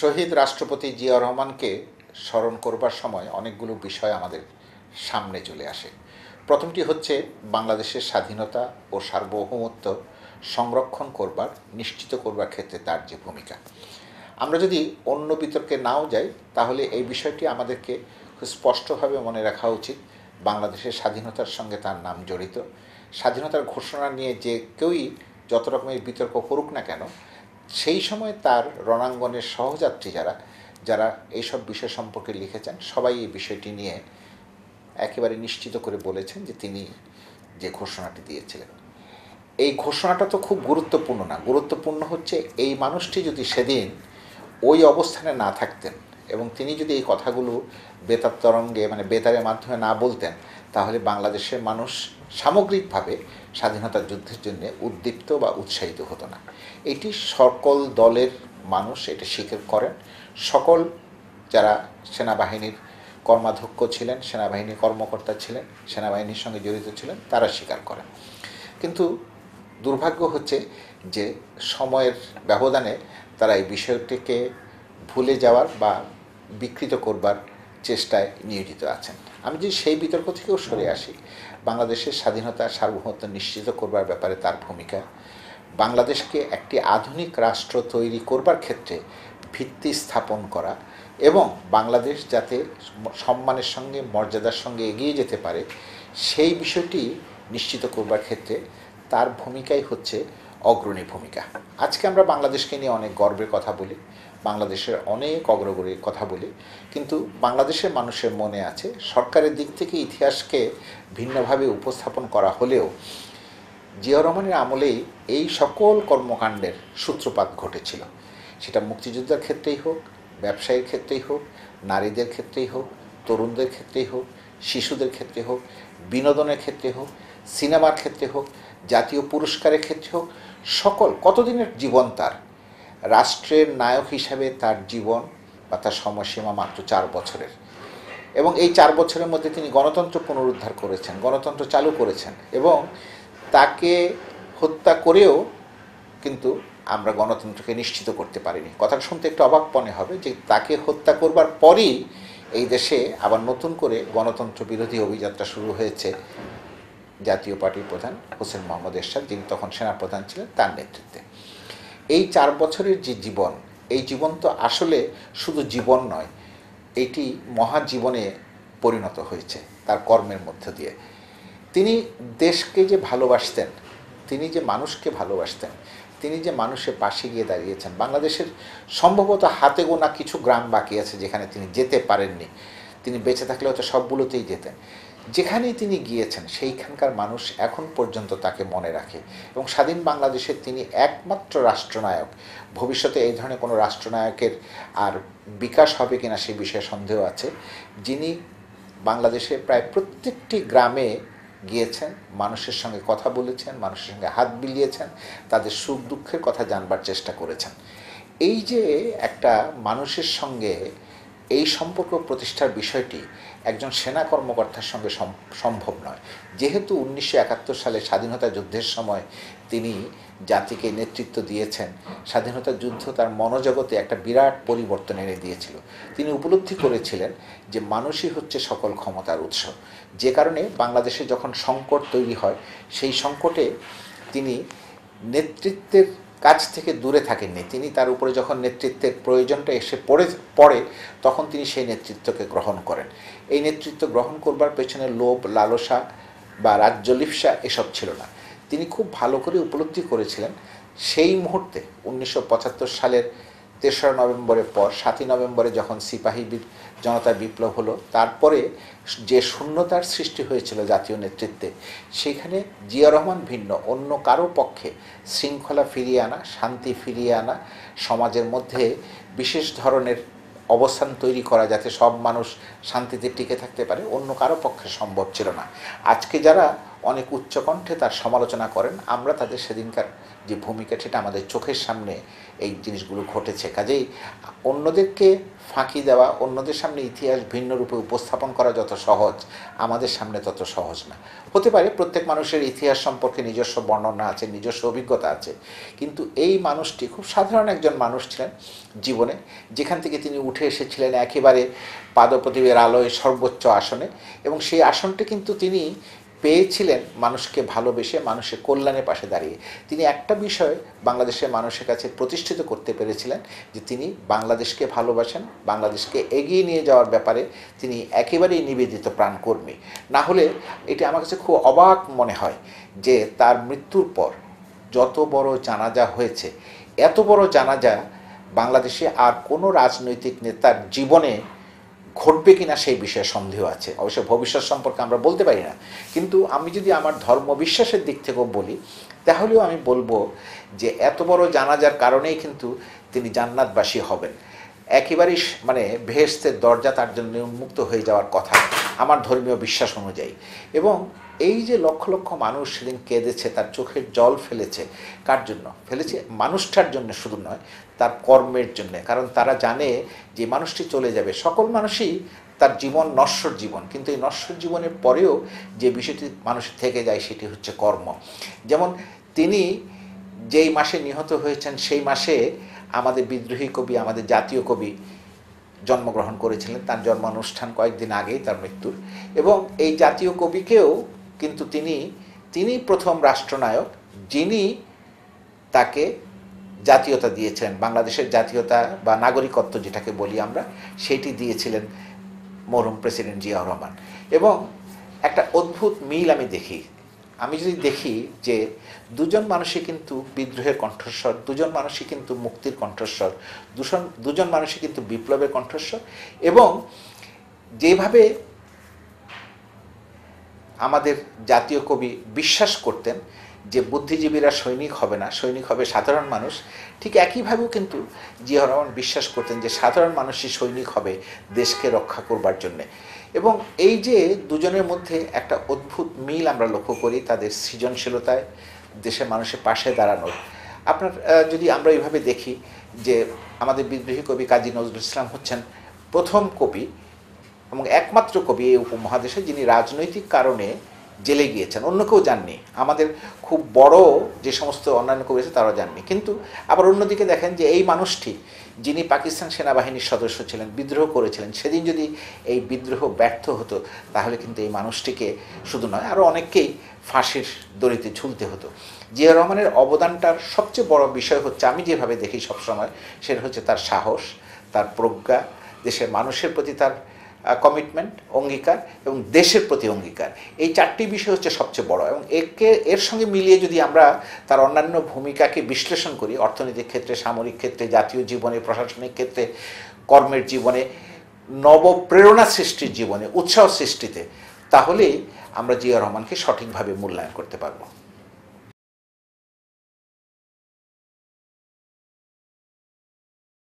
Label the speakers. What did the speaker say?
Speaker 1: শহীদ রাষ্ট্রপতি জিয়া রহমানকে স্মরণ করবার সময় অনেকগুলো বিষয় আমাদের সামনে চলে আসে প্রথমটি হচ্ছে বাংলাদেশের স্বাধীনতা ও সার্বভৌমত্ব সংরক্ষণ করবার নিশ্চিত করবার ক্ষেত্রে তার যে ভূমিকা আমরা যদি অন্য বিতর্কে নাও যাই তাহলে এই বিষয়টি আমাদেরকে স্পষ্টভাবে মনে রাখা উচিত বাংলাদেশের স্বাধীনতার সঙ্গে তার নাম জড়িত স্বাধীনতার ঘোষণা নিয়ে যে কেউই যত রকমের বিতর্ক করুক না কেন সেই সময় তার রণাঙ্গনের সহযাত্রী যারা যারা এইসব বিষয় সম্পর্কে লিখেছেন সবাই এই বিষয়টি নিয়ে একেবারে নিশ্চিত করে বলেছেন যে তিনি যে ঘোষণাটি দিয়েছিলেন এই ঘোষণাটা তো খুব গুরুত্বপূর্ণ না গুরুত্বপূর্ণ হচ্ছে এই মানুষটি যদি সেদিন ওই অবস্থানে না থাকতেন এবং তিনি যদি এই কথাগুলো বেতার তরঙ্গে মানে বেতারের মাধ্যমে না বলতেন তাহলে বাংলাদেশের মানুষ সামগ্রিকভাবে স্বাধীনতা যুদ্ধের জন্য উদ্দীপ্ত বা উৎসাহিত হতো না এটি সকল দলের মানুষ এটা স্বীকার করেন সকল যারা সেনাবাহিনীর কর্মাধ্যক্ষ ছিলেন সেনাবাহিনীর কর্মকর্তা ছিলেন সেনাবাহিনীর সঙ্গে জড়িত ছিলেন তারা স্বীকার করেন কিন্তু দুর্ভাগ্য হচ্ছে যে সময়ের ব্যবধানে তারা এই বিষয়টিকে ভুলে যাওয়ার বা বিকৃত করবার চেষ্টায় নিয়োজিত আছেন আমি যদি সেই বিতর্ক থেকেও সরে আসি বাংলাদেশের স্বাধীনতা সার্বভৌমত্ব নিশ্চিত করবার ব্যাপারে তার ভূমিকা বাংলাদেশকে একটি আধুনিক রাষ্ট্র তৈরি করবার ক্ষেত্রে ভিত্তি স্থাপন করা এবং বাংলাদেশ যাতে সম্মানের সঙ্গে মর্যাদার সঙ্গে এগিয়ে যেতে পারে সেই বিষয়টি নিশ্চিত করবার ক্ষেত্রে তার ভূমিকাই হচ্ছে অগ্রণী ভূমিকা আজকে আমরা বাংলাদেশকে নিয়ে অনেক গর্বের কথা বলি বাংলাদেশের অনেক অগ্রগতির কথা বলি কিন্তু বাংলাদেশের মানুষের মনে আছে সরকারের দিক থেকে ইতিহাসকে ভিন্নভাবে উপস্থাপন করা হলেও জিয়া রহমানের আমলেই এই সকল কর্মকাণ্ডের সূত্রপাত ঘটেছিল সেটা মুক্তিযোদ্ধার ক্ষেত্রেই হোক ব্যবসায়ীর ক্ষেত্রেই হোক নারীদের ক্ষেত্রেই হোক তরুণদের ক্ষেত্রেই হোক শিশুদের ক্ষেত্রে হোক বিনোদনের ক্ষেত্রে হোক সিনেমার ক্ষেত্রে হোক জাতীয় পুরস্কারের ক্ষেত্রে হোক সকল কতদিনের জীবন তার রাষ্ট্রের নায়ক হিসাবে তার জীবন বা তার সময়সীমা মাত্র চার বছরের এবং এই চার বছরের মধ্যে তিনি গণতন্ত্র পুনরুদ্ধার করেছেন গণতন্ত্র চালু করেছেন এবং তাকে হত্যা করেও কিন্তু আমরা গণতন্ত্রকে নিশ্চিত করতে পারিনি কথা শুনতে একটু অবাক মনে হবে যে তাকে হত্যা করবার পরেই এই দেশে আবার নতুন করে গণতন্ত্র বিরোধী অভিযাত্রা শুরু হয়েছে জাতীয় পার্টির প্রধান হোসেন মোহাম্মদ এরশাদ যিনি তখন সেনাপ্রধান ছিলেন তার নেতৃত্বে এই চার বছরের যে জীবন এই জীবন তো আসলে শুধু জীবন নয় এটি মহাজীবনে পরিণত হয়েছে তার কর্মের মধ্য দিয়ে তিনি দেশকে যে ভালোবাসতেন তিনি যে মানুষকে ভালোবাসতেন তিনি যে মানুষের পাশে গিয়ে দাঁড়িয়েছেন বাংলাদেশের সম্ভবত হাতে গোনা কিছু গ্রাম বাকি আছে যেখানে তিনি যেতে পারেননি তিনি বেঁচে থাকলে হয়তো সবগুলোতেই যেতেন যেখানেই তিনি গিয়েছেন সেইখানকার মানুষ এখন পর্যন্ত তাকে মনে রাখে এবং স্বাধীন বাংলাদেশের তিনি একমাত্র রাষ্ট্রনায়ক ভবিষ্যতে এই ধরনের কোনো রাষ্ট্রনায়কের আর বিকাশ হবে কিনা সেই বিষয়ে সন্দেহ আছে যিনি বাংলাদেশে প্রায় প্রত্যেকটি গ্রামে গিয়েছেন মানুষের সঙ্গে কথা বলেছেন মানুষের সঙ্গে হাত বিলিয়েছেন তাদের সুখ দুঃখের কথা জানবার চেষ্টা করেছেন এই যে একটা মানুষের সঙ্গে এই সম্পর্ক প্রতিষ্ঠার বিষয়টি একজন সেনা কর্মকর্তার সঙ্গে সম্ভব নয় যেহেতু উনিশশো সালে স্বাধীনতা যুদ্ধের সময় তিনি জাতিকে নেতৃত্ব দিয়েছেন স্বাধীনতা যুদ্ধ তার মনোজগতে একটা বিরাট পরিবর্তন এনে দিয়েছিল তিনি উপলব্ধি করেছিলেন যে মানুষই হচ্ছে সকল ক্ষমতার উৎস যে কারণে বাংলাদেশে যখন সংকট তৈরি হয় সেই সংকটে তিনি নেতৃত্বের কাজ থেকে দূরে থাকেননি তিনি তার উপরে যখন নেতৃত্বের প্রয়োজনটা এসে পড়ে পড়ে তখন তিনি সেই নেতৃত্বকে গ্রহণ করেন এই নেতৃত্ব গ্রহণ করবার পেছনে লোভ লালসা বা রাজ্য লিপসা এসব ছিল না তিনি খুব ভালো করে উপলব্ধি করেছিলেন সেই মুহূর্তে উনিশশো সালের তেসরা নভেম্বরের পর সাতই নভেম্বরে যখন সিপাহী জনতা বিপ্লব হলো তারপরে যে শূন্যতার সৃষ্টি হয়েছিল জাতীয় নেতৃত্বে সেখানে জিয়া রহমান ভিন্ন অন্য কারো পক্ষে শৃঙ্খলা ফিরিয়ে আনা শান্তি ফিরিয়ে আনা সমাজের মধ্যে বিশেষ ধরনের অবস্থান তৈরি করা যাতে সব মানুষ শান্তিতে টিকে থাকতে পারে অন্য কারো পক্ষে সম্ভব ছিল না আজকে যারা অনেক উচ্চকণ্ঠে তার সমালোচনা করেন আমরা তাদের সেদিনকার যে ভূমিকা সেটা আমাদের চোখের সামনে এই জিনিসগুলো ঘটেছে কাজেই অন্যদেরকে ফাঁকি দেওয়া অন্যদের সামনে ইতিহাস ভিন্ন রূপে উপস্থাপন করা যত সহজ আমাদের সামনে তত সহজ না হতে পারে প্রত্যেক মানুষের ইতিহাস সম্পর্কে নিজস্ব বর্ণনা আছে নিজস্ব অভিজ্ঞতা আছে কিন্তু এই মানুষটি খুব সাধারণ একজন মানুষ ছিলেন জীবনে যেখান থেকে তিনি উঠে এসেছিলেন একেবারে পাদপ্রদীপের আলোয় সর্বোচ্চ আসনে এবং সেই আসনটি কিন্তু তিনি পেয়েছিলেন মানুষকে ভালোবেসে মানুষের কল্যাণের পাশে দাঁড়িয়ে তিনি একটা বিষয় বাংলাদেশের মানুষের কাছে প্রতিষ্ঠিত করতে পেরেছিলেন যে তিনি বাংলাদেশকে ভালোবাসেন বাংলাদেশকে এগিয়ে নিয়ে যাওয়ার ব্যাপারে তিনি একেবারেই নিবেদিত প্রাণকর্মী না হলে এটি আমার কাছে খুব অবাক মনে হয় যে তার মৃত্যুর পর যত বড় জানাজা হয়েছে এত বড় জানাজা বাংলাদেশে আর কোনো রাজনৈতিক নেতার জীবনে ঘটবে কিনা সেই বিষয়ে সন্দেহ আছে অবশ্য ভবিষ্যৎ সম্পর্কে আমরা বলতে পারি না কিন্তু আমি যদি আমার ধর্ম বিশ্বাসের দিক থেকেও বলি তাহলেও আমি বলবো যে এত বড় জানাজার কারণেই কিন্তু তিনি জান্নাতবাসী হবেন একেবারেই মানে ভেস্তের দরজা তার জন্য উন্মুক্ত হয়ে যাওয়ার কথা আমার ধর্মীয় বিশ্বাস অনুযায়ী এবং এই যে লক্ষ লক্ষ মানুষ সেদিন কেঁদেছে তার চোখের জল ফেলেছে কার জন্য ফেলেছে মানুষটার জন্য শুধু নয় তার কর্মের জন্য কারণ তারা জানে যে মানুষটি চলে যাবে সকল মানুষই তার জীবন নশ্বর জীবন কিন্তু এই নশ্বর জীবনের পরেও যে বিষয়টি মানুষ থেকে যায় সেটি হচ্ছে কর্ম যেমন তিনি যেই মাসে নিহত হয়েছেন সেই মাসে আমাদের বিদ্রোহী কবি আমাদের জাতীয় কবি জন্মগ্রহণ করেছিলেন তার জন্মানুষ্ঠান কয়েকদিন আগেই তার মৃত্যুর এবং এই জাতীয় কবিকেও কিন্তু তিনি তিনি প্রথম রাষ্ট্রনায়ক যিনি তাকে জাতীয়তা দিয়েছিলেন বাংলাদেশের জাতীয়তা বা নাগরিকত্ব যেটাকে বলি আমরা সেটি দিয়েছিলেন মরুম প্রেসিডেন্ট জিয়াউর রহমান এবং একটা অদ্ভুত মিল আমি দেখি আমি যদি দেখি যে দুজন মানুষই কিন্তু বিদ্রোহের কণ্ঠস্বর দুজন মানুষই কিন্তু মুক্তির কণ্ঠস্বর দুজন দুজন মানুষই কিন্তু বিপ্লবের কণ্ঠস্বর এবং যেভাবে আমাদের জাতীয় কবি বিশ্বাস করতেন যে বুদ্ধিজীবীরা সৈনিক হবে না সৈনিক হবে সাধারণ মানুষ ঠিক একইভাবেও কিন্তু জিয়া রহমান বিশ্বাস করতেন যে সাধারণ মানুষই সৈনিক হবে দেশকে রক্ষা করবার জন্যে এবং এই যে দুজনের মধ্যে একটা অদ্ভুত মিল আমরা লক্ষ্য করি তাদের সৃজনশীলতায় দেশের মানুষের পাশে দাঁড়ানোর আপনার যদি আমরা এইভাবে দেখি যে আমাদের বিদ্রোহী কবি কাজী নজরুল ইসলাম হচ্ছেন প্রথম কবি এবং একমাত্র কবি এই উপমহাদেশে যিনি রাজনৈতিক কারণে জেলে গিয়েছেন অন্য কেউ যাননি আমাদের খুব বড় যে সমস্ত অন্যান্য কবি আছে তারাও যাননি কিন্তু আবার অন্যদিকে দেখেন যে এই মানুষটি যিনি পাকিস্তান সেনাবাহিনীর সদস্য ছিলেন বিদ্রোহ করেছিলেন সেদিন যদি এই বিদ্রোহ ব্যর্থ হতো তাহলে কিন্তু এই মানুষটিকে শুধু নয় আরও অনেককেই ফাঁসির দড়িতে ঝুলতে হতো জিয়া রহমানের অবদানটার সবচেয়ে বড় বিষয় হচ্ছে আমি যেভাবে দেখি সবসময় সেটা হচ্ছে তার সাহস তার প্রজ্ঞা দেশের মানুষের প্রতি তার কমিটমেন্ট অঙ্গীকার এবং দেশের প্রতি অঙ্গীকার এই চারটি বিষয় হচ্ছে সবচেয়ে বড় এবং একে এর সঙ্গে মিলিয়ে যদি আমরা তার অন্যান্য ভূমিকাকে বিশ্লেষণ করি অর্থনৈতিক ক্ষেত্রে সামরিক ক্ষেত্রে জাতীয় জীবনে প্রশাসনিক ক্ষেত্রে কর্মের জীবনে নবপ্রেরণা সৃষ্টির জীবনে উৎসাহ সৃষ্টিতে তাহলে আমরা জিয়া রহমানকে সঠিকভাবে মূল্যায়ন করতে পারবো